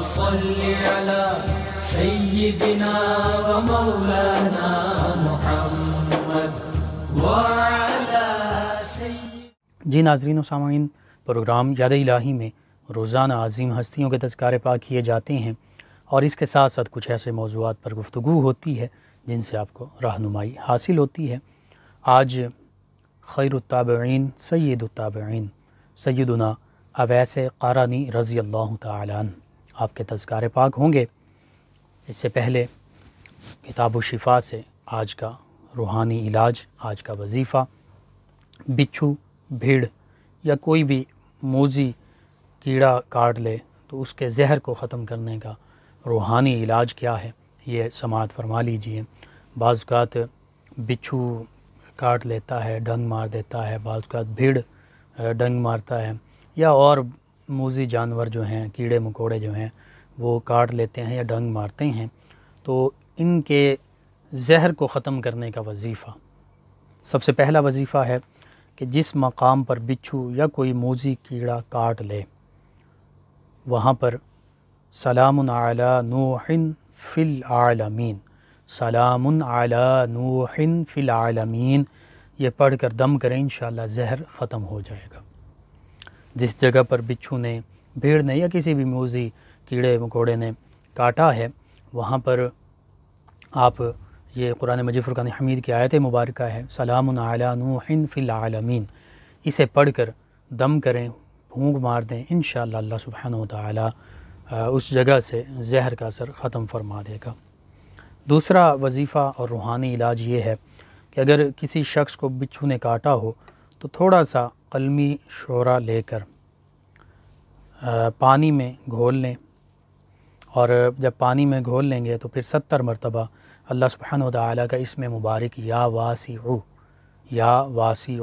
صل على जी नाजरीन सामीन प्रोग्राम याद इलाही में रोज़ाना अजीम हस्तियों के तस्कार पा किए जाते हैं और इसके साथ साथ कुछ ऐसे मौजूद पर गुफ्तु होती है जिनसे आपको रहनुमाई हासिल होती है आज खैर खैरताबीन सैदताबीन सैदुना अवैस क़ारानी रज़ी अल्लाह तन आपके तस्कार पाक होंगे इससे पहले किताब शिफा से आज का रूहानी इलाज आज का वजीफ़ा बिच्छू भीड़ या कोई भी मोजी कीड़ा काट ले तो उसके जहर को ख़त्म करने का रूहानी इलाज क्या है ये समात फरमा लीजिए बाज़ात बिच्छू काट लेता है डंग मार देता है बाज़ात भीड़ डंग मारता है या और मोजी जानवर जो हैं कीड़े मकोड़े जो हैं वो काट लेते हैं या डंग मारते हैं तो इनके जहर को ख़त्म करने का वजीफ़ा सबसे पहला वजीफ़ा है कि जिस मकाम पर बिच्छू या कोई मोजी कीड़ा काट ले वहाँ पर सलाम आला नूहिन फ़िल आलमीन सलाम आला नूहिन फ़िल आलमीन ये पढ़ कर दम करें इन जहर ख़त्म हो जाएगा जिस जगह पर बिच्छू ने भीड़ ने या किसी भी मोजी कीड़े मकोड़े ने काटा है वहाँ पर आप ये कुरान मजीद फ़ुरान हमीद की आयत मुबारक है सलाम नूहन फ़िलमीन इसे पढ़ कर दम करें भूख मार दें इन अल्लाह सुबहान उस जगह से जहर का असर ख़त्म फरमा देगा दूसरा वजीफ़ा और रूहानी इलाज ये है कि अगर किसी शख्स को बिच्छू ने काटा हो तो थोड़ा सा अलमी शोरा लेकर पानी में घोल लें और जब पानी में घोल लेंगे तो फिर सत्तर मरतबा अल्लाह सुबहान तला का इसमें मुबारक या वासी उ या वासी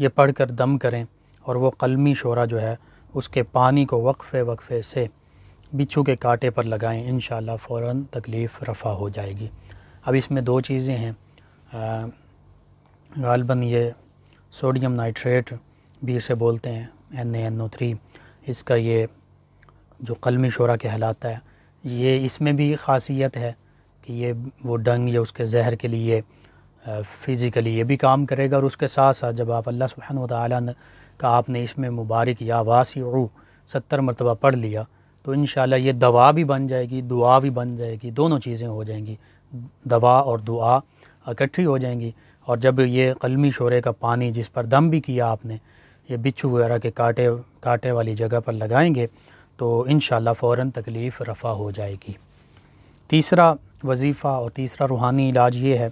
ये पढ़ कर दम करें और वो कलमी शोरा जो है उसके पानी को वक्फ़े वक्फ़े से बिच्छू के कांटे पर लगाएं इन फ़ौर तकलीफ़ रफ़ा हो जाएगी अब इसमें दो चीज़ें हैं गालबन ये सोडियम नाइट्रेट भी इसे बोलते हैं एन एन ओ थ्री इसका ये जो कलमी शोरा कहलाता है ये इसमें भी खासियत है कि ये वो डंग या उसके जहर के लिए फ़िज़िकली ये भी काम करेगा और उसके साथ साथ जब आप अल्लाह सुबहान तन का आपने इसमें मुबारक या वासी सत्तर मरतबा पढ़ लिया तो इन ये दवा भी बन जाएगी दुआ भी बन जाएगी दोनों चीज़ें हो जाएंगी दवा और दुआ इकट्ठी हो जाएंगी और जब ये कलमी शोरे का पानी जिस पर दम भी किया आपने या बिच्छू वगैरह के काटे काटे वाली जगह पर लगाएंगे तो इन फ़ौर तकलीफ़ रफ़ा हो जाएगी तीसरा वजीफ़ा और तीसरा रूहानी इलाज ये है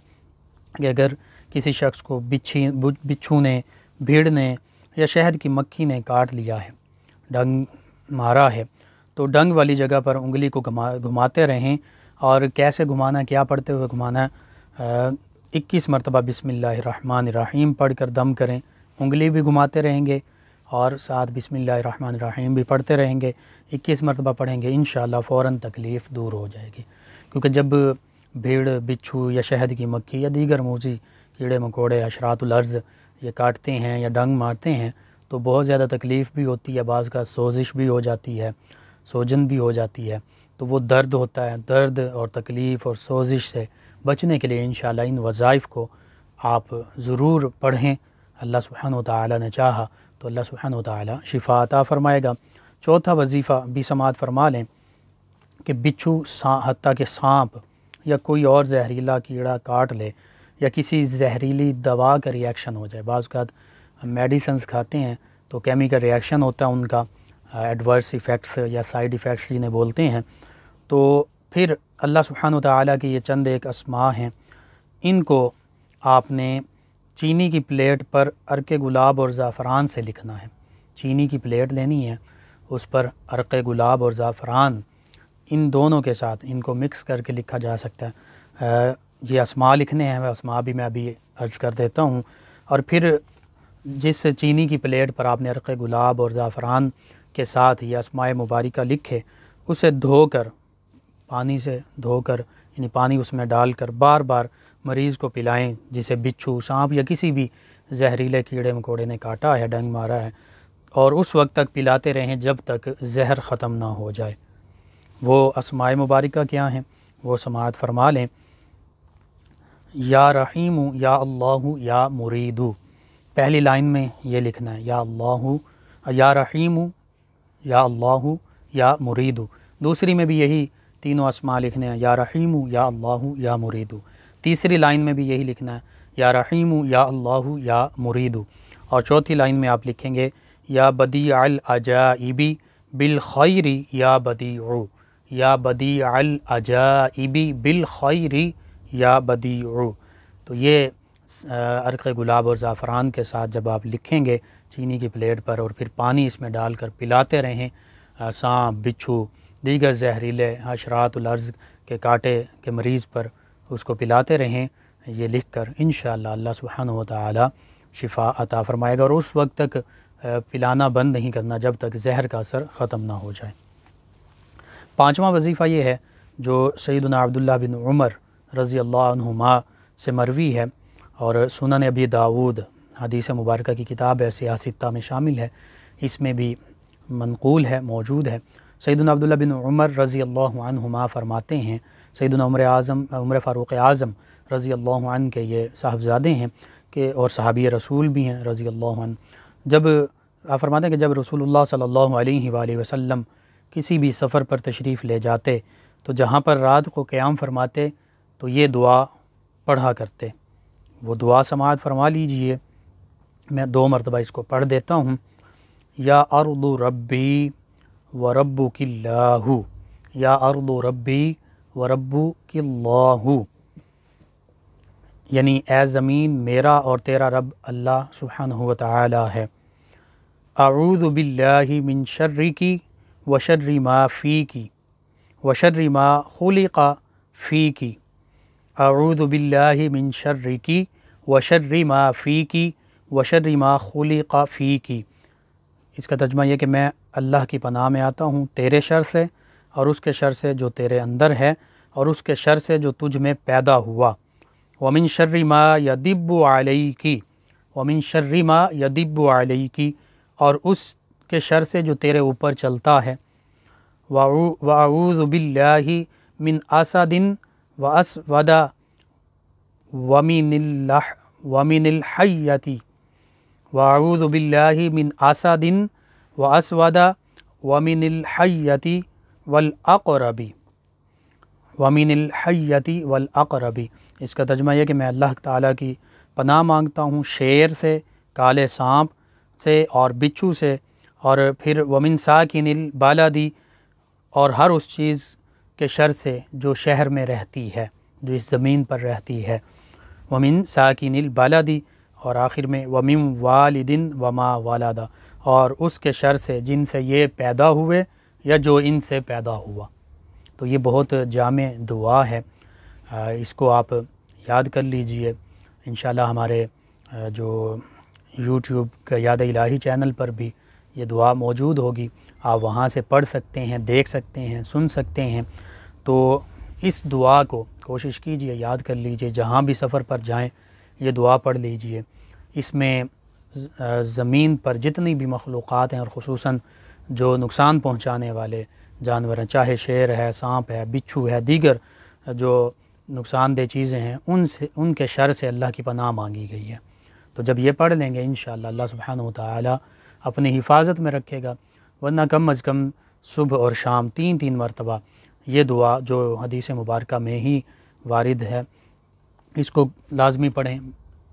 कि अगर किसी शख्स को बिच्छी बिच्छू ने भीड़ ने या शहद की मक्खी ने काट लिया है डंग मारा है तो डंग वाली जगह पर उंगली को घुमा घुमाते रहें और कैसे घुमाना क्या पढ़ते हुए घुमाना इक्कीस मरतबा बसमिल्लर रहीम पढ़ कर दम करें उंगली भी घुमाते रहेंगे और साथ बिसमीम भी पढ़ते रहेंगे इक्कीस मरतबा पढ़ेंगे इन फौरन तकलीफ़ दूर हो जाएगी क्योंकि जब भीड़ बिच्छू या शहद की मक्खी या दीगर मोजी कीड़े मकोड़े अशरातलर्ज़ ये काटते हैं या डंग मारते हैं तो बहुत ज़्यादा तकलीफ़ भी होती है बाज़ का सोजिश भी हो जाती है सोजन भी हो जाती है तो वो दर्द होता है दर्द और तकलीफ़ और सोजिश से बचने के लिए इन इन वज़ाइफ को आप ज़रूर पढ़ें अल्लाह सुबहान तआला ने चाहा तो अल्लाह सुबहान तआला शिफा अता फ़रमाएगा चौथा वजीफ़ा भी समात फरमा लें कि बिच्छू सा हती के सांप या कोई और जहरीला कीड़ा काट ले या किसी जहरीली दवा का रिएक्शन हो जाए बाज़ हम मेडिसन्स खाते हैं तो केमिकल रिएक्शन होता है उनका एडवर्स इफ़ेक्ट्स या साइड इफ़ेक्ट्स जिन्हें बोलते हैं तो फिर अल्लाह सुबहान तआला के ये चंद एक असमा हैं इनको आपने चीनी की प्लेट पर अरक गुलाब और ज़ाफ़रान से लिखना है चीनी की प्लेट लेनी है उस पर अरक गुलाब और ज़ाफ़रान इन दोनों के साथ इनको मिक्स करके लिखा जा सकता है ये असमा लिखने हैं वह असमा भी मैं अभी अर्ज़ कर देता हूँ और फिर जिस चीनी की प्लेट पर आपने अरक गुलाब और ज़ाफ़रान के साथ ये असमाय मुबारक लिखे उसे धोकर पानी से धोकर यानी पानी उसमें डालकर बार बार मरीज़ को पिलाएं जिसे बिच्छू सांप या किसी भी जहरीले कीड़े मकोड़े ने काटा है डंग मारा है और उस वक्त तक पिलाते रहें जब तक जहर ख़त्म ना हो जाए वो असमाय मुबारक क्या हैं वो समात फरमा लें या रहीम या अल्लाह या मुरीदू पहली लाइन में ये लिखना है या अल्लाह या रहीम या अल्लाह या मुरीदू दूसरी में भी यही तीनों आसमां लिखने हैं या रहीम या अल्लाह या मुरीदू तीसरी लाइन में भी यही लिखना है या रहीम या अल्लाह या मुरीद और चौथी लाइन में आप लिखेंगे या बदी अल अजा इबी बिल खैरी या बदी ओ या बदी अल अजा इबी बिल खैरी या बदी उ तो ये अरक गुलाब और ज़ाफ़रान के साथ जब आप लिखेंगे चीनी की प्लेट पर और फिर पानी इसमें डाल कर पिलाते रहें सांप बिच्छू दीगर जहरीले हशरात अर्ज़ के कांटे के मरीज़ पर उसको पिलाते रहें ये लिख कर इन अल्लाह सुबहान शिफा अता फ़रमाएगा और उस वक्त तक पिलाना बंद नहीं करना जब तक जहर का असर ख़त्म ना हो जाए पाँचवा वजीफ़ा ये है जो सैदना अब्दुल्ला बिन उमर रज़ी अल्लाहुमा से मरवी है और सुनन अबी दाऊद हदीस मुबारक की किताब है सियासता में शामिल है इसमें भी मनकूल है मौजूद है सैदना अब्दुल्ला बिन उमर रज़ी अल्लाहुमा फरमाते हैं सईद उम्र आज़म उम्र फ़ारूक आज़म रज़ी अल्लाह के ये साहबजादे हैं के और सहाबी रसूल भी हैं रज़ी अल्लाह जब आप फरमाते हैं कि जब रसूल सल्ला वसम किसी भी सफ़र पर तशरीफ़ ले जाते तो जहाँ पर रात को क़्याम फरमाते तो ये दुआ पढ़ा करते वो दुआ समात फरमा लीजिए मैं दो मरतबा इसको पढ़ देता हूँ या अरद रबी व की लाहू या अरद रबी व रब्बू कि लाहू यानी ए ज़मीन मेरा और तेरा रब अल्लाह सुबहान ताली है आऊदबिल्ल मिन शर्री की व शर्री फ़ी की व शर्री माँ खुलिका फ़ी की आऊदबिल्ल मिन शर्री की व शर्री फ़ी की व शर्री माँ खुलिका फ़ी की इसका तर्जमा यह कि मैं अल्लाह की पनाह में आता हूँ तेरे शर से और उसके शर से जो तेरे अंदर है और उसके शर से जो तुझ में पैदा हुआ वमिन शर्र मा यदिब्बु आलई की वमिन शर्र मा यदिब्बु आलई की और उसके शर से जो तेरे ऊपर चलता है वाऊज़बिल्ला मिन दिन व वदा वमिन वमिनहैती वाऊज़बिल्ला मिन आसादिन व असवदा वमिनहैती वलअरबी वमीन हयती वलअरबी इसका तर्जमा यह कि मैं अल्लाह ताला की पनाह मांगता हूँ शेर से काले सांप से और बिच्छू से और फिर वमिन साकिन दी और हर उस चीज़ के शर से जो शहर में रहती है जो इस ज़मीन पर रहती है वमिन साकिन दी और आखिर में वमिन वालदिन वमा वालदा और उसके शर से जिनसे ये पैदा हुए या जो इनसे पैदा हुआ तो ये बहुत जाम दुआ है इसको आप याद कर लीजिए इन हमारे जो यूट्यूब का याद इलाही चैनल पर भी ये दुआ मौजूद होगी आप वहाँ से पढ़ सकते हैं देख सकते हैं सुन सकते हैं तो इस दुआ को कोशिश कीजिए याद कर लीजिए जहाँ भी सफ़र पर जाएं ये दुआ पढ़ लीजिए इसमें ज़मीन पर जितनी भी मखलूक़ हैं और खसूसा जो नुकसान पहुँचाने वाले जानवर हैं चाहे शेर है सांप है बिच्छू है दीगर जो नुकसानदेह चीज़ें हैं उनसे उनके शर से अल्लाह की पनाह मांगी गई है तो जब ये पढ़ लेंगे इन अल्लाह सुबहान तला अपनी हिफाजत में रखेगा वरना कम अज़ कम सुबह और शाम तीन तीन मरतबा ये दुआ जो हदीस मुबारक में ही वारद है इसको लाजमी पढ़ें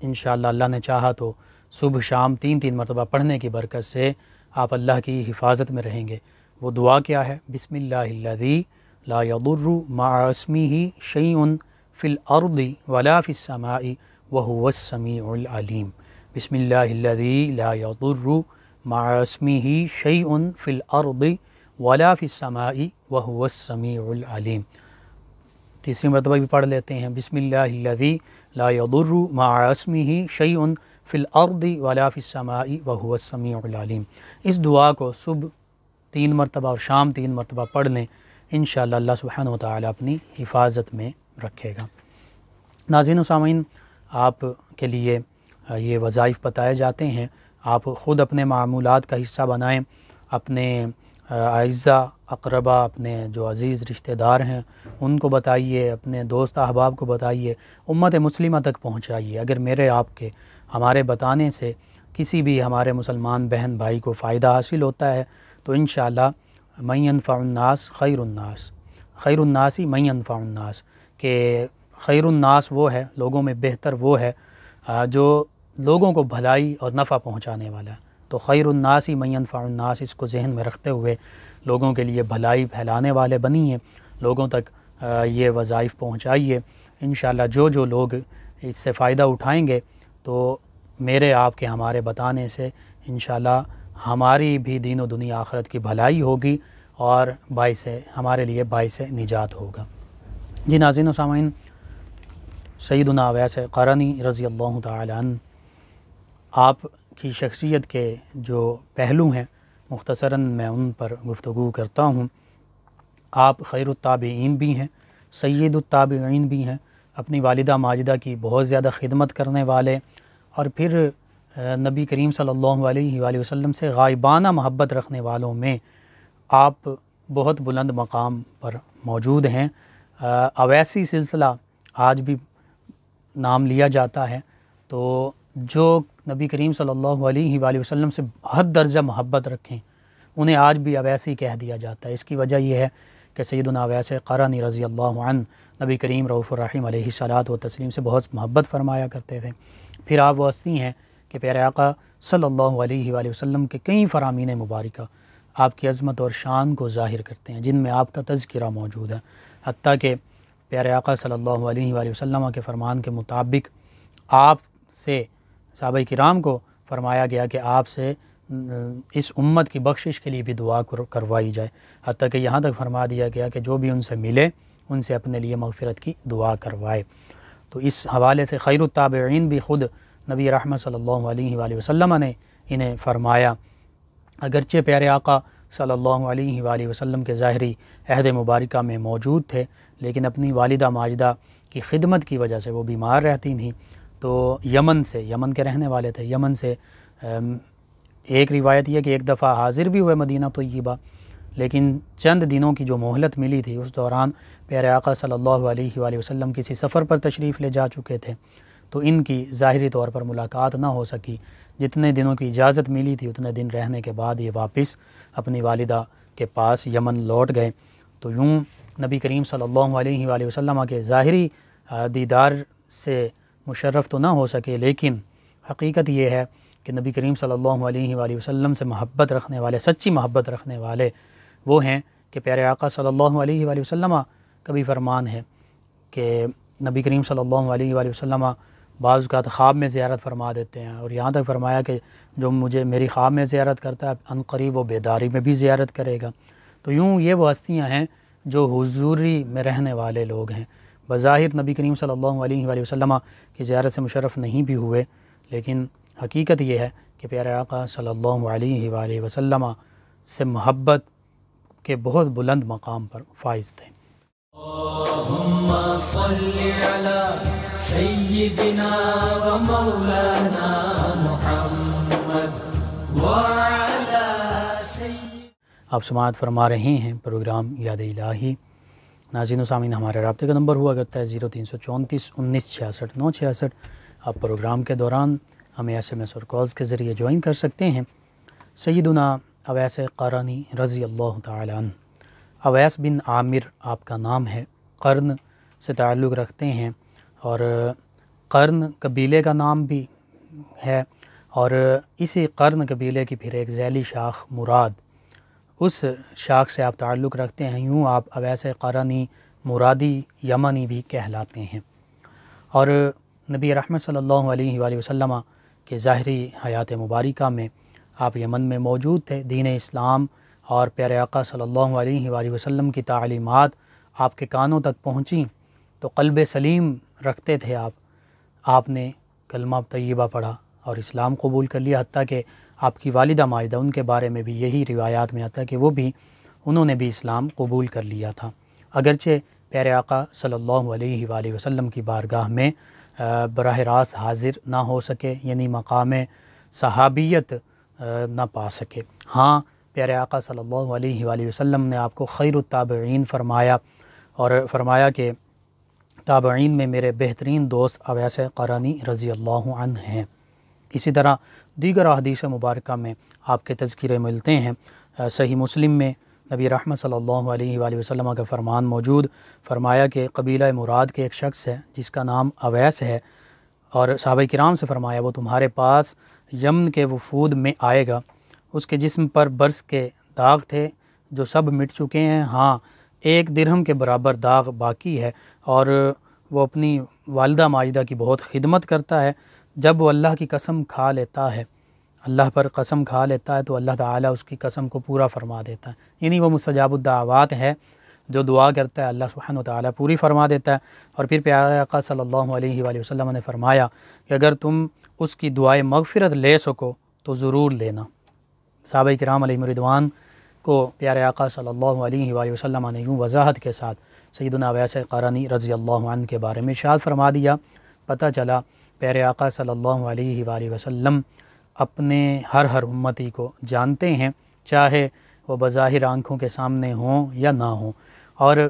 इन अल्लाह ने चाहा तो सुबह शाम तीन तीन मरतबा पढ़ने की बरकत से आप अल्लाह की हिफाजत में रहेंगे वो दुआ क्या है बसमिल्लादी लादुर्र मासमी ही उन फ़िल अरदी वला फ़िसमाई वहुवसमीम बसमिल्लादी लादुर्र मासमी ही उन फ़िल अरदी वला फ़िसमाई तीसरी मरतबा भी पढ़ लेते हैं बसमिल्लादी लादुर्र मासमी ही उन फ़िलआर्दी वलाफ़िसमाई वहुसमीम इस दुआ को सुबह तीन मरतबा और शाम तीन मरतबा पढ़ लें इन शाला सुबहान ताली अपनी हिफाजत में रखेगा नाजिन सामीन आप के लिए ये वज़ाइफ बताए जाते हैं आप ख़ुद अपने मामूलत का हिस्सा बनाएँ अपने अज्ज़ा अकरबा अपने जो अज़ीज़ रिश्तेदार हैं उनको बताइए अपने दोस्त अहबाब को बताइए उम्मत मुस्लिमा तक पहुँचाइए अगर मेरे आपके हमारे बताने से किसी भी हमारे मुसलमान बहन भाई को फ़ायदा हासिल होता है तो इन मैन फ़ाउन्नास खैरन्नास खैरन्नास ही मैन फ़ाउन्नास के खैरनास वो है लोगों में बेहतर वो है जो लोगों को भलाई और नफ़ा पहुँचाने वाला है तो खैरन्नास ही मैन फ़ाउन्नास इसको जहन में रखते हुए लोगों के लिए भलाई फैलाने वाले बनिए लोगों तक ये वज़ाइफ पहुँचाइए इन जो जो लोग इससे फ़ायदा उठाएँगे तो मेरे आपके हमारे बताने से इन हमारी भी दीनों दुनिया आखरत की भलाई होगी और से हमारे लिए से निजात होगा जी नाजिन सामीन सईदना वैस करनी रज़ी अल्लाह तन आप की शख्सियत के जो पहलू हैं मुख्तसरा मैं उन पर गुफ्तु करता हूँ आप खैरताबीन भी हैं सैदुलताबीन भी हैं अपनी वालदा माजिदा की बहुत ज़्यादा खिदमत करने वाले और फिर नबी करीम सल्लल्लाहु अलैहि वसल्लम से गायबाना महब्बत रखने वालों में आप बहुत बुलंद मकाम पर मौजूद हैं अवैसी सिलसिला आज भी नाम लिया जाता है तो जो नबी करीम सल्लल्लाहु अलैहि वसल्लम से हद दर्जा महब्बत रखें उन्हें आज भी अवैसी कह दिया जाता है इसकी वजह यह है कि सैदुल अवैस करानी रज़ी नबी करीम रऊफ़रम सलात व तस्लीम से बहुत मोहब्बत फरमाया करते थे फिर आप वो हस्ती हैं कि प्यारे आका सल्लल्लाहु अलैहि वसल्लम के कई फरामीन मुबारक आपकी अज़मत और शान को ज़ाहिर करते हैं जिनमें आपका तस्करा मौजूद है हती कि प्यारे आका सल्लल्लाहु अलैहि वसल्लम के फरमान के मुताबिक आप से सहाबा कराम को फरमाया गया कि आपसे इस उम्मत की बख्शिश के लिए भी दुआ करवाई जाए हती कि यहाँ तक फरमा दिया गया कि जो भी उनसे मिले उनसे अपने लिए मगफरत की दुआ करवाए तो इस हवाले से खैर ताबीन भी ख़ुद नबी रहमत सल्ला अलैहि ने इन्हें फ़रमाया अगरचे प्यारे आका सल्ला अलैहि के ज़ाहरी अहद मुबारक में मौजूद थे लेकिन अपनी वालदा माजदा की खिदमत की वजह से वो बीमार रहती थी तो यमन से यमन के रहने वाले थे यमन से एक रिवायत यह कि एक दफ़ा हाज़िर भी हुए मदीना तो ये लेकिन चंद दिनों की जो मोहलत मिली थी उस दौरान प्यारे आका सल्लल्लाहु अलैहि वसल्लम किसी सफ़र पर तशरीफ़ ले जा चुके थे तो इनकी ज़ाहरी तौर पर मुलाकात ना हो सकी जितने दिनों की इजाज़त मिली थी उतने दिन रहने के बाद ये वापस अपनी वालदा के पास यमन लौट गए तो यूँ नबी करीम सल्लल्लाहु अलैहि वसल्लम के ज़ाहरी दीदार से मुशर्रफ़ तो ना हो सके लेकिन हकीकत यह है कि नबी करीम सल्लल्लाहु अलैहि वसल्लम से महब्बत रखने वाले सच्ची महब्बत रखने वाले वो हैं कि प्यारे आका सल्लल्लाहु अलैहि वसल्लम का भी फरमान है कि नबी करीम सल्लल्लाहु अलैहि वसल्लम बाज़ का तो ख्वाब में ज़्यारत फरमा देते हैं और यहाँ तक फरमाया कि जो मुझे मेरी ख्वाब में ज़्यारत करता है करीब व बेदारी में भी ज़्यारत करेगा तो यूँ ये वो हस्तियाँ हैं जो हुजूरी में रहने वाले लोग हैं बज़ाहिर नबी करीम सल्लल्लाहु अलैहि वसल्लम की ज़्यारत से मुशरफ नहीं भी हुए लेकिन हकीकत यह है कि प्यारे आका सल्लल्लाहु अलैहि वसल्लम से मोहब्बत के बहुत बुलंद मकाम पर फाइज थे आप समात फरमा रहे हैं प्रोग्राम याद इलाही नाजिन सामिन हमारे रबते का नंबर हुआ करता है ज़ीरो तीन सौ चौंतीस उन्नीस छियासठ नौ छियासठ आप प्रोग्राम के दौरान हमें एस एम एस और कॉल्स के ज़रिए ज्वाइन कर सकते हैं सईदना अवैस करानी रज़ी अल्लाह तन अवैस बिन आमिर आपका नाम है कर्न से ताल्लुक़ रखते हैं और कर्न कबीले का नाम भी है और इसी कर्न कबीले की फिर एक झैली शाख मुराद उस शाख से आप ताल्लुक़ रखते हैं यूँ आप अवैस करानी मुरादी यमनी भी कहलाते हैं और नबी रहमत सल्लल्लाहु अलैहि वसल्लम के ज़ाहरी हयात मुबारका में आप यमन में मौजूद थे दीन इस्लाम और प्यारे आका सल्लल्लाहु अलैहि वसल्लम की तालीमत आपके कानों तक पहुँची तो कल्ब सलीम रखते थे आप आपने कलमा तय्यबा पढ़ा और इस्लाम कबूल कर लिया हती कि आपकी वालदा माहिदा उनके बारे में भी यही रिवायात में आता कि वो भी उन्होंने भी इस्लाम कबूल कर लिया था अगरचे प्यारे आका सल्लल्लाहु अलैहि वसल्लम की बारगाह में बरह रास्त हाजिर ना हो सके यानी मकाम सहाबियत ना पा सके हाँ प्यारे आका सल्लल्लाहु अलैहि वसल्लम ने आपको खैर ताबीन फरमाया और फरमाया कि ताबीन में मेरे बेहतरीन दोस्त अवैस करानी रज़ी अल्लाह हैं इसी तरह दीगर अदीस मुबारक में आपके तस्करे मिलते हैं सही मुस्लिम में नबी रहमत सल्लल्लाहु अलैहि वसल्लम का फरमान मौजूद फरमाया कि कबीला मुराद के एक शख्स है जिसका नाम अवैस है और साहब कराम से फरमाया वो तुम्हारे पास यमन के वफूद में आएगा उसके जिस्म पर बर्स के दाग थे जो सब मिट चुके हैं हाँ एक दिरहम के बराबर दाग बाकी है और वो अपनी वालदा माजदा की बहुत खिदमत करता है जब वो अल्लाह की कसम खा लेता है अल्लाह पर कसम खा लेता है तो अल्लाह ताला उसकी कसम को पूरा फरमा देता है यानी वो मुस्तजाबुद्दावात है जो दुआ करता है अल्लाह सुबहान ताली पूरी फरमा देता है और फिर प्यारे आका सल्लल्लाहु अलैहि वसल्लम ने फरमाया कि अगर तुम उसकी दुआए मगफरत ले सको तो ज़रूर लेना साहब कराम रिदवान को प्यारे आका सल्लल्लाहु अलैहि वसल्लम ने यूँ वजाहत के साथ सैदना वैस करानी रज़ी अल्लाह के बारे में इशाद फरमा दिया पता चला प्यारे आका सल्लल्लाहु अलैहि वसल्लम अपने हर हर उम्मती को जानते हैं चाहे वो बज़ाहिर आँखों के सामने हों या ना हों और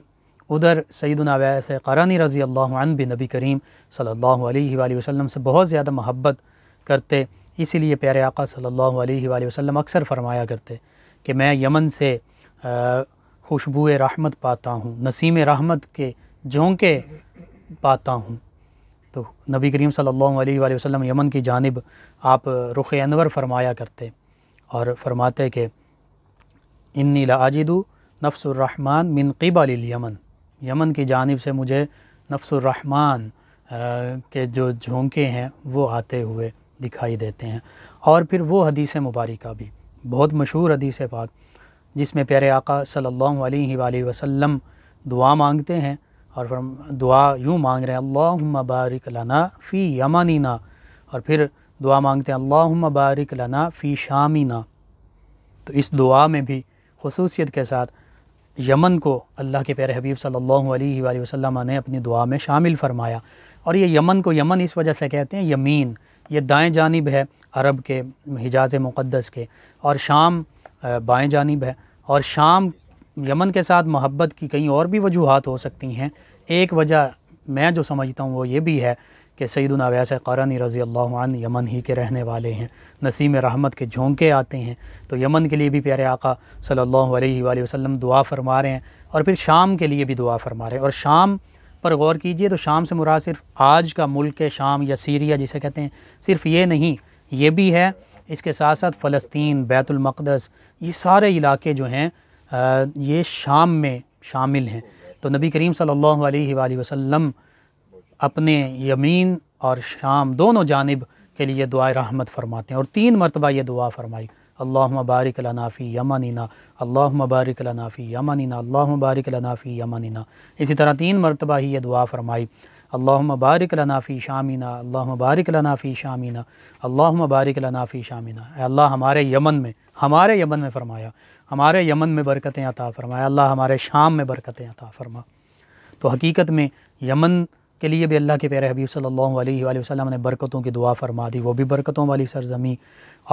उधर सईदना वैस करानी रज़ी अल्लाह भी नबी करीम सल्लल्लाहु अलैहि वसल्लम से बहुत ज़्यादा मोहब्बत करते इसीलिए प्यारे आका सल्लल्लाहु अलैहि वसल्लम अक्सर फरमाया करते कि मैं यमन से खुशबू रहमत पाता हूँ नसीम रहमत के झोंके पाता हूँ तो नबी करीम सल्लल्लाहु अलैहि वसल्लम यमन की जानब आप रुख अनवर फरमाया करते और फरमाते कि इन्नी लाजिदू नफ्सुररहमान मिन क़िबल यमन यमन की जानब से मुझे नफ्सुररहमान के जो झोंके हैं वो आते हुए दिखाई देते हैं और फिर वो हदीस मुबारक भी बहुत मशहूर हदीस पाक जिसमें प्यारे आका सल्लल्लाहु अलैहि वसल्लम दुआ मांगते हैं और फिर दुआ यूँ मांग रहे हैं अल्लाह बारिक लना फ़ी यमनिना और फिर दुआ मांगते हैं अल्लाह बारिक लना फ़ी शामीना तो इस दुआ में भी खसूसियत के साथ यमन को अल्लाह के प्यारे हबीब सल्लल्लाहु अलैहि वसल्लम ने अपनी दुआ में शामिल फरमाया और ये यमन को यमन इस वजह से कहते हैं यमीन ये दाएं जानब है अरब के हिजाज मुक़दस के और शाम बाएं जानब है और शाम यमन के साथ मोहब्बत की कई और भी वजूहत हो सकती हैं एक वजह मैं जो समझता हूँ वो ये भी है कि सईद अवैस क़ारानी रज़ी अल्लाह यमन ही के रहने वाले हैं नसीम रहमत के झोंके आते हैं तो यमन के लिए भी प्यारे आका सल्लल्लाहु अलैहि वसल्लम दुआ फरमा रहे हैं और फिर शाम के लिए भी दुआ फरमा रहे हैं और शाम पर गौर कीजिए तो शाम से मुराद सिर्फ आज का मुल्क शाम या सीरिया जिसे कहते हैं सिर्फ ये नहीं ये भी है इसके साथ साथ फ़लस्तीन बैतुलमक़दस ये सारे इलाके जो हैं ये शाम में शामिल हैं तो नबी करीम सल्लल्लाहु अलैहि वसम अपने यमीन और शाम दोनों जानब के लिए दुआ रहमत फरमाते हैं और तीन मरतबा ये दुआ फरमाई अल्लाह मबारक लनाफ़ी यमनिना अल्लाह मबारक लनाफ़ी यमनिना अल्लाह मबारक लनाफ़ी यमनिना इसी तरह तीन मरतबा ही ये दुआ फरमाई अल्लाह मबारक लनाफ़ी शामीना अल्लाह मबारक लनाफ़ी शामीना अल्लाह मबारक लनाफ़ी शामीना अल्लाह हमारे यमन में हमारे यमन में फ़रमाया हमारे यमन में बरकतें अता फ़रमाया अल्लाह हमारे शाम में बरकतें अता फ़रमा तो हकीकत में यमन के लिए भी अल्लाह के प्यारे हबीब सल्लल्लाहु अलैहि वसल्लम ने बरकतों की दुआ फरमा दी वो भी बरकतों वाली सरजमी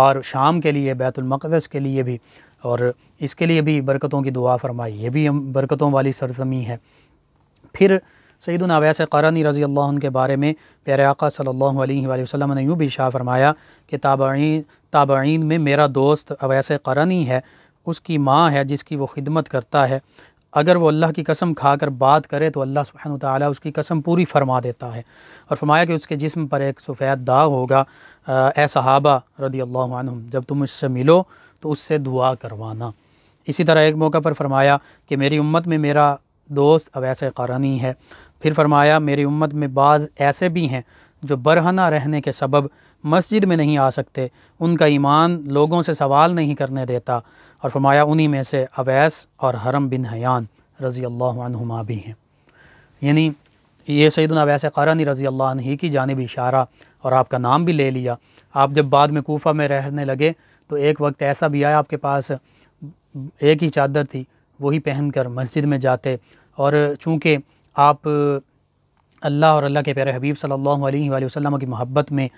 और शाम के लिए बैतुलमक़दस के लिए भी और इसके लिए भी बरकतों की दुआ फरमाई ये भी हम बरकतों वाली सरजमी है फिर सईदन अवैस करानी रज़ी अल्लाह के बारे में प्यारे आका सल्लल्लाहु अलैहि वसल्लम ने यूँ भी शाह फरमाया कि ताबीन ताबीन में मेरा दोस्त अवैस करानी है उसकी माँ है जिसकी वो खिदमत करता है अगर वो अल्लाह की कसम खाकर बात करे तो अल्लाह सुबहान ताली उसकी कसम पूरी फरमा देता है और फरमाया कि उसके जिस्म पर एक सफ़ेद दाग होगा ए सहाबा रदी अल्लाह जब तुम उससे मिलो तो उससे दुआ करवाना इसी तरह एक मौका पर फरमाया कि मेरी उम्मत में मेरा दोस्त अवैस करानी है फिर फरमाया मेरी उम्मत में बाज़ ऐसे भी हैं जो बरहना रहने के सबब मस्जिद में नहीं आ सकते उनका ईमान लोगों से सवाल नहीं करने देता और फरमाया उन्हीं में से अवैस और हरम बिन हयान रज़ी अल्लाहुमा भी हैं यानी ये सैदना अवैस क़ारानी रज़ी अल्लाह ही की जानब इशारा और आपका नाम भी ले लिया आप जब बाद में कोफा में रहने लगे तो एक वक्त ऐसा भी आया आपके पास एक ही चादर थी वही पहन कर मस्जिद में जाते और चूँकि आप अल्लाह और अल्लाह के प्यारे हबीब सल्लल्लाहु अलैहि वसल्लम की मोहब्बत में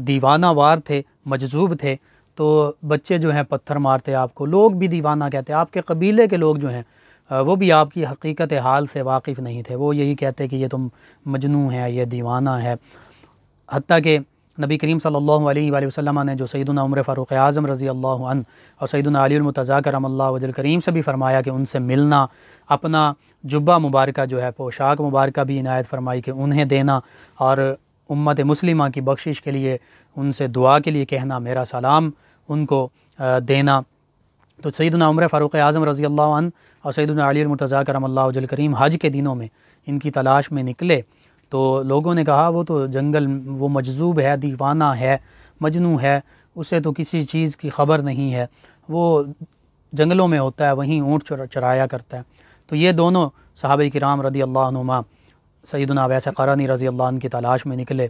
दीवानावार थे मजजूब थे तो बच्चे जो हैं पत्थर मारते आपको लोग भी दीवाना कहते आपके कबीले के लोग जो हैं वो भी आपकी हकीकत हाल से वाकिफ़ नहीं थे वो यही कहते कि ये तुम मजनू हैं ये दीवाना है हती कि नबी करीम सल्लल्लाहु अलैहि वसल्लम ने जो सैदना उम्र फ़ारूक आज़म रज़ी अल्लाह और सैदना अलीमतज़ा करम वजल करीम से भी फ़रमाया कि उनसे मिलना अपना जुब्बा मुबारक जो है पोशाक मुबारक भी इनायत फरमाई कि उन्हें देना और उम्मत मुस्लिमा की बख्शिश के लिए उनसे दुआ के लिए कहना मेरा सलाम उनको देना तो सईदना उम्र फ़ारूक आज़म रज़ी अल्लाह और सईदना अली मुर्तज़ा करम करीम हज के दिनों में इनकी तलाश में निकले तो लोगों ने कहा वो तो जंगल वो मजजूब है दीवाना है मजनू है उसे तो किसी चीज़ की खबर नहीं है वो जंगलों में होता है वहीं ऊँट चराया करता है तो ये दोनों साहब कराम रदी अल्लाह नुमा सईदना वैसे करानी रज़ी अल्लाह की तलाश में निकले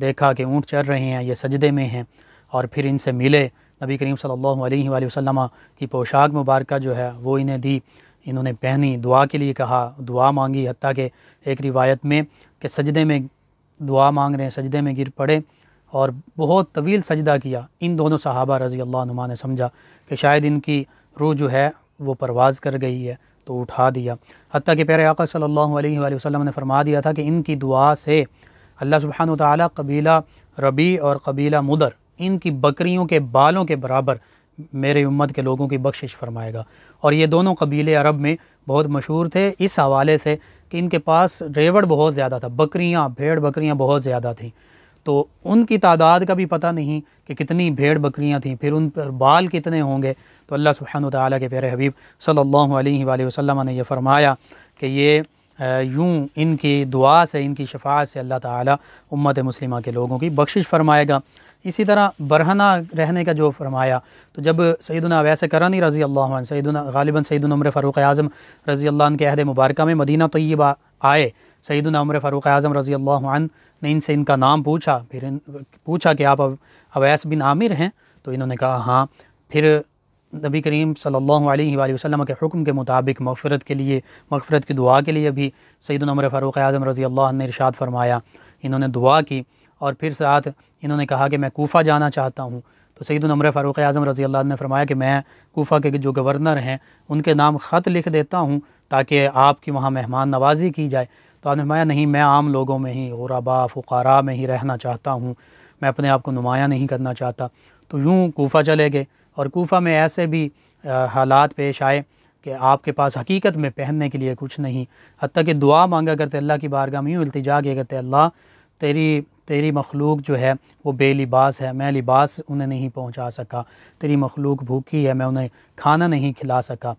देखा कि ऊँट चढ़ रहे हैं ये सजदे में हैं और फिर इनसे मिले नबी करीम सल्लल्लाहु अलैहि वसल्लम की पोशाक मुबारक जो है वो इन्हें दी इन्होंने पहनी दुआ के लिए कहा दुआ मांगी हती के एक रिवायत में कि सजदे में दुआ मांग रहे हैं सजदे में गिर पड़े और बहुत तवील सजदा किया इन दोनों सहाबा रज़ी अल्लाह नुमा ने समझा कि शायद इनकी रूह जो है वो परवाज़ कर गई है तो उठा दिया हती कि प्यारे आका सल्लल्लाहु वसम ने फरमा दिया था कि इनकी दुआ से अल्लाह सुबहान तला कबीला रबी और कबीला मुदर इनकी बकरियों के बालों के बराबर मेरे उम्मत के लोगों की बख्शिश फरमाएगा और ये दोनों कबीले अरब में बहुत मशहूर थे इस हवाले से कि इनके पास रेवड़ बहुत ज़्यादा था बकरियाँ भेड़ बकरियाँ बहुत ज़्यादा थीं तो उनकी तादाद का भी पता नहीं कि कितनी भेड़ बकरियां थीं फिर उन पर बाल कितने होंगे तो अल्लाह सुबहान ताली के प्यारे हबीब सल्लल्लाहु अलैहि वसल्लम ने यह फ़रमाया कि ये यूँ इनकी दुआ से इनकी शफात से अल्लाह ताला उम्मत मुस्लिमा के लोगों की बख्शिश फरमाएगा इसी तरह बरहना रहने का जो फरमाया तो जब सैदना वैसे करानी रज़ी अल्लाह सैदना गालिबा सैदन उम्र फ़ारूक आज़म रज़ी अल्लाह के अहद मुबारक में मदीना तय्यबा आए सईद उमर फ़ारूक आज़म रज़ी अल्लाह ने इनसे इनका नाम पूछा फिर इन पूछा कि आप अवैस बिन आमिर हैं तो इन्होंने कहा हाँ फिर नबी करीम सल्लल्लाहु अलैहि वसल्लम के हुक्म के मुताबिक मफ़रत के लिए मफ़रत की दुआ के लिए भी सईद नमर फ़ारूक आज़म रज़ी अल्लाह ने इरशाद फरमाया इन्होंने दुआ की और फिर साथ इन्होंने कहा कि मैं कोफ़ा जाना चाहता हूँ तो सईद नमर फ़ारूक आज़म रज़ी अल्लाह ने फरमाया कि मैं कोफ़ा के जो गवर्नर हैं उनके नाम ख़त लिख देता हूँ ताकि आपकी वहाँ मेहमान नवाजी की जाए तो आपने नहीं मैं आम लोगों में ही गुराबा फ़ुकारा में ही रहना चाहता हूँ मैं अपने आप को नुमाया नहीं करना चाहता तो यूँ कोफा चले गए और कोफा में ऐसे भी हालात पेश आए कि आपके पास हकीकत में पहनने के लिए कुछ नहीं हती कि दुआ मांगा करते अल्लाह की बारगाह में यूँ अल्तजा किया करते अल्लाह तेरी तेरी मखलूक जो है वो बेलिबास है मैं लिबास उन्हें नहीं पहुंचा सका तेरी मखलूक भूखी है मैं उन्हें खाना नहीं खिला सका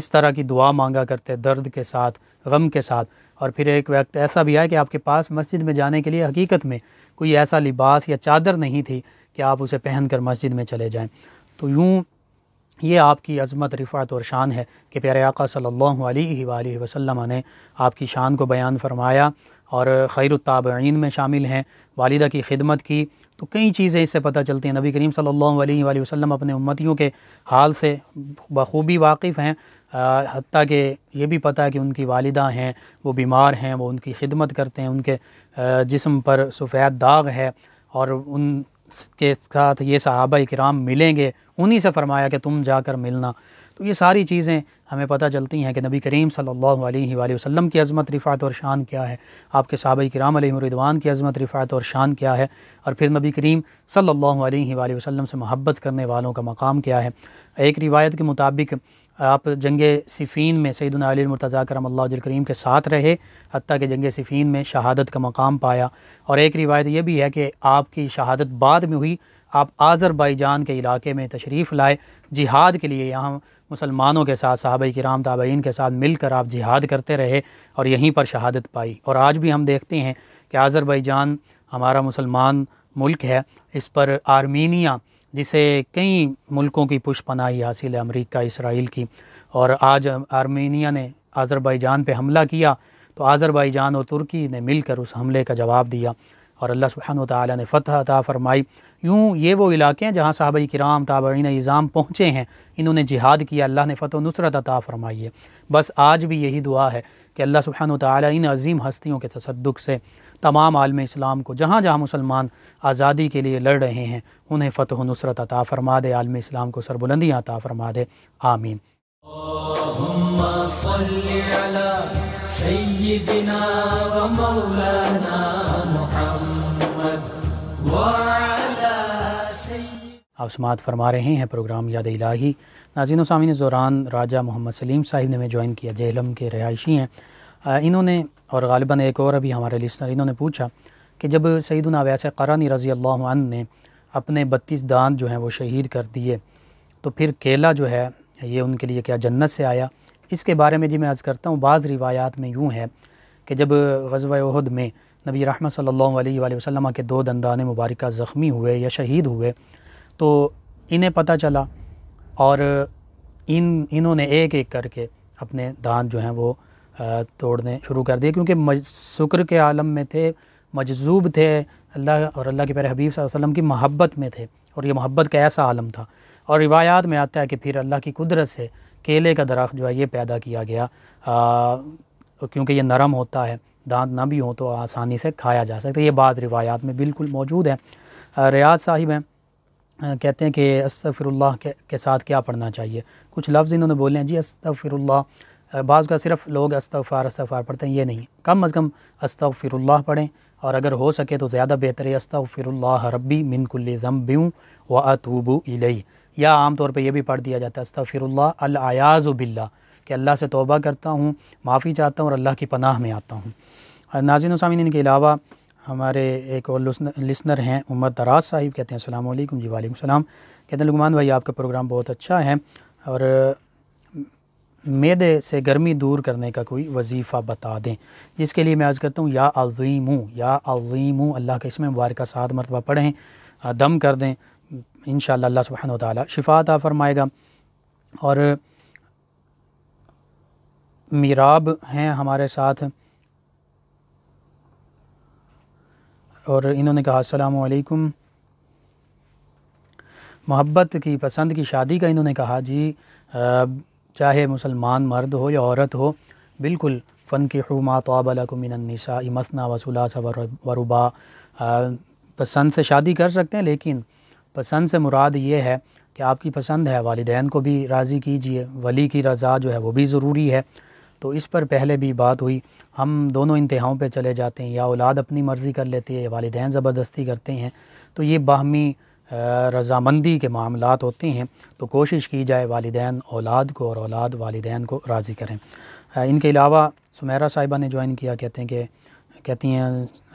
इस तरह की दुआ मांगा करते दर्द के साथ गम के साथ और फिर एक वक्त ऐसा भी आया कि आपके पास मस्जिद में जाने के लिए हकीकत में कोई ऐसा लिबास या चादर नहीं थी कि आप उसे पहन कर मस्जिद में चले जाएँ तो यूँ ये आपकी अज़मत रिफ़ात और शान है कि प्यारे आका सल्लल्लाहु अलैहि वसल्लम ने आपकी शान को बयान फरमाया और ख़ैरताबीन में शामिल हैं वालदा की खिदमत की तो कई चीज़ें इससे पता चलती हैं नबी करीम सल्लल्लाहु अलैहि वसल्लम अपने उम्मतियों के हाल से बखूबी वाकिफ़ हैं हती कि ये भी पता है कि उनकी वालदा हैं वो बीमार हैं वो उनकी खिदमत करते हैं उनके जिसम पर सफ़ेद दाग है और उन के साथ ये सहाबा कराम मिलेंगे उन्हीं से फरमाया कि तुम जाकर मिलना तो ये सारी चीज़ें हमें पता चलती हैं कि नबी करीम सल्लल्लाहु अलैहि वसल्लम की अज़मत रिफ़ात और शान क्या है आपके सहाबा कराम रिदवान की अज़मत रिफ़ात और शान क्या है और फिर नबी करीम सल्लल्लाहु अलैहि वसल्लम से मोहब्बत करने वालों का मकाम क्या है एक रिवायत के मुताबिक आप जंग सिफ़ीन में सईदन अली मुर्तज़ा करम करीम के साथ रहे हती कि जंग सिफ़ीन में शहादत का मकाम पाया और एक रिवायत यह भी है कि आपकी शहादत बाद में हुई आप आज़रबाईजान के इलाके में तशरीफ़ लाए जिहाद के लिए यहाँ मुसलमानों के साथ साहब कराम ताबीन के साथ मिलकर आप जिहाद करते रहे और यहीं पर शहादत पाई और आज भी हम देखते हैं कि आज़रबाईजान हमारा मुसलमान मुल्क है इस पर आर्मीनिया जिसे कई मुल्कों की पुष्पनाही हासिल है अमरीका इसराइल की और आज आर्मेनिया ने आज़रबाईजान पे हमला किया तो आज़रबाईजान और तुर्की ने मिलकर उस हमले का जवाब दिया और अल्लाह सुबहान ताली ने अता फ़रमाई यूँ ये वो इलाके हैं जहाँ साहब कराम ताबीन इज़ाम पहुँचे हैं इन्होंने जिहाद किया अल्लाह ने फ़तः नुसरत अता फ़रमाई है बस आज भी यही दुआ है कि अल्लाह सुबहान ताली अजीम हस्तियों के तसदक से तमाम आलम इस्लाम को जहाँ जहाँ मुसलमान आज़ादी के लिए लड़ रहे हैं उन्हें फ़तः नुसरत अता फ़रमा दे आलम इस्लाम को सरबुलंदियाँ अता फ़रमा दे आमीन सैदना आप समात फरमा रहे हैं प्रोग्राम याद इलाही नाजिन सामिन इस दौरान राजा मोहम्मद सलीम साहिब ने हमें ज्वाइन किया जहलम के रहायशी हैं इन्होंने और गालिबा एक और अभी हमारे लिसनर इन्होंने पूछा कि जब सईद अवैस करानी रज़ी अल्लाह ने अपने बत्तीस दान जो हैं वो शहीद कर दिए तो फिर केला जो है ये उनके लिए क्या जन्नत से आया इसके बारे में जी मैं आज करता हूँ बाज़ रिवायात में यूँ है कि जब गजब में नबी रहमत सल्लल्लाहु अलैहि वसल्लम के दो दंदान मुबारक ज़ख्मी हुए या शहीद हुए तो इन्हें पता चला और इन इन्होंने एक एक करके अपने दांत जो हैं वो तोड़ने शुरू कर दिए क्योंकि शुक्र के आलम में थे मजजूब थे अल्लाह और अल्लाह के पैर हबीब वसल्लम की मोहब्बत में थे और ये मोहब्बत का ऐसा आलम था और रिवायात में आता है कि फिर अल्लाह की कुदरत से केले का दरख्त जो है ये पैदा किया गया क्योंकि ये नरम होता है दांत ना भी हों तो आसानी से खाया जा सकता है ये बात रिवायात में बिल्कुल मौजूद है रियाज साहिब हैं कहते हैं कि असफ़िरुल्लाह के, के साथ क्या पढ़ना चाहिए कुछ लफ्ज़ इन्होंने बोले हैं जी अस्तफ़िरुल्लाह बाज़ का सिर्फ लोग अस्तफ़ार अस्तफ़ार पढ़ते हैं ये नहीं कम अज़ कम अस्तफ़िरुल्लाह पढ़ें और अगर हो सके तो ज़्यादा बेहतर है अस्तफ़िरुल्लाह रब्बी मिनकुल्ल ज़म्बियूँ व अतूबू इलई या आम तौर पर यह भी पढ़ दिया जाता है अस्तफ़िरुल्लाह अलायाज़ बिल्ला कि अल्लाह से तोबा करता हूँ माफ़ी चाहता हूँ और अल्लाह की पनाह में आता हूँ नाजिन सामिन इनके अलावा हमारे एक और लिसनर हैं उमर दराज साहिब कहते हैं अल्लाम वालेकुम जी वालेकुम सलाम कहते हैं लगमान भाई आपका प्रोग्राम बहुत अच्छा है और मैदे से गर्मी दूर करने का कोई वजीफ़ा बता दें जिसके लिए मैं आज करता हूँ या अजीम हूँ या अजीम हूँ अल्लाह के इसमें मुबारक सात मरतबा पढ़ें दम कर दें इन अल्लाह सुबह ताली शिफात आ फरमाएगा और मीराब हैं हमारे साथ और इन्होंने कहा असलकुम मोहब्बत की पसंद की शादी का इन्होंने कहा जी चाहे मुसलमान मर्द हो या औरत हो बिल्कुल फ़न की हमा तोबलकुमिनसा मसना वसूला वरुबा पसंद से शादी कर सकते हैं लेकिन पसंद से मुराद ये है कि आपकी पसंद है वालदेन को भी राज़ी कीजिए वली की रज़ा जो है वो भी ज़रूरी है तो इस पर पहले भी बात हुई हम दोनों इंतहाओं पे चले जाते हैं या औलाद अपनी मर्ज़ी कर लेती है वालदान ज़बरदस्ती करते हैं तो ये बाहमी रजामंदी के मामला होते हैं तो कोशिश की जाए वालदान औलाद को और औलाद वालदान को राज़ी करें इनके अलावा सुमेरा साहिबा ने ज्वाइन किया कहते हैं कि कहती हैं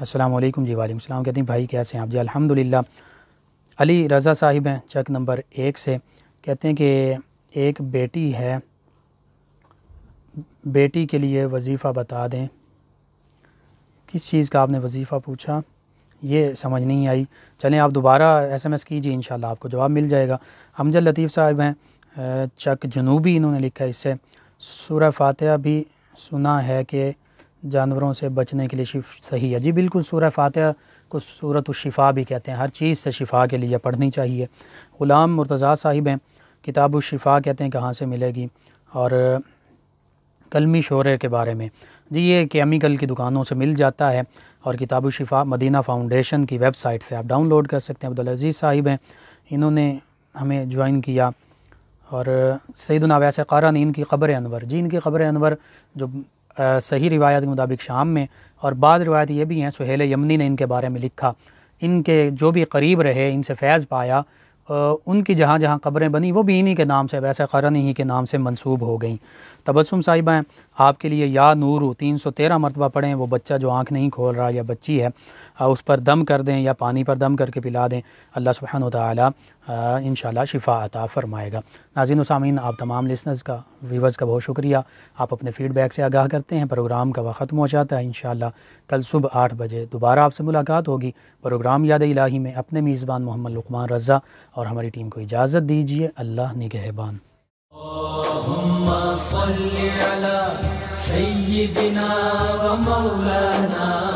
असलम जी वालेकुम सलाम कहती हैं भाई कैसे हैं आप जी अलहमदिल्ला अली रज़ा साहिब हैं चक नंबर एक से कहते हैं कि एक बेटी है बेटी के लिए वजीफ़ा बता दें किस चीज़ का आपने वजीफ़ा पूछा ये समझ नहीं आई चलें आप दोबारा एसएमएस कीजिए इन आपको जवाब मिल जाएगा अमजद लतीफ़ साहब हैं चक जनूबी इन्होंने लिखा है इससे सूर्य फातह भी सुना है कि जानवरों से बचने के लिए शिफ सही है जी बिल्कुल सूर्य फातह को सूरत शिफा भी कहते हैं हर चीज़ से शिफा के लिए पढ़नी चाहिए ग़ुलाम मुर्तज़ा साहिब हैं किताब शिफा कहते हैं कहाँ से मिलेगी और कलमी शोरे के बारे में जी ये केमिकल की दुकानों से मिल जाता है और किताब शिफा मदीना फाउंडेशन की वेबसाइट से आप डाउनलोड कर सकते हैं अब्दुल अजीज़ साहिब हैं इन्होंने हमें ज्वाइन किया और नावैस वैसे ने इनकी ख़बर अनवर जी इनकी ख़बर अनवर जो आ, सही रिवायत के मुताबिक शाम में और बाद रिवायत ये भी हैं सुहेल यमनी ने इनके बारे में लिखा इनके जो भी करीब रहे इनसे फैज़ पाया उनकी जहाँ जहाँ कब्रें बनी वो भी इन्हीं के नाम से वैसे ख़रन ही के नाम से मंसूब हो गई तबसम साहिबा हैं आपके लिए या नूर तीन सौ तेरह मरतबा पढ़ें वो बच्चा जो आँख नहीं खोल रहा या बच्ची है उस पर दम कर दें या पानी पर दम करके पिला दें अल्लाह सुबहान ताली इन शिफा अता फ़रमाएगा नाजिन सामीन आप तमाम लिसनर्स का व्यूवर्स का बहुत शुक्रिया आप अपने फ़ीडबैक से आगाह करते हैं प्रोग्राम का वक्त ख़त्म हो जाता है इन कल सुबह आठ बजे दोबारा आपसे मुलाकात होगी प्रोग्राम याद इलाही में अपने मेज़बान मोहम्मद लकमान रज़ा और हमारी टीम को इजाज़त दीजिए अल्लाह निगहबान اللهم صل على سيدنا ومولانا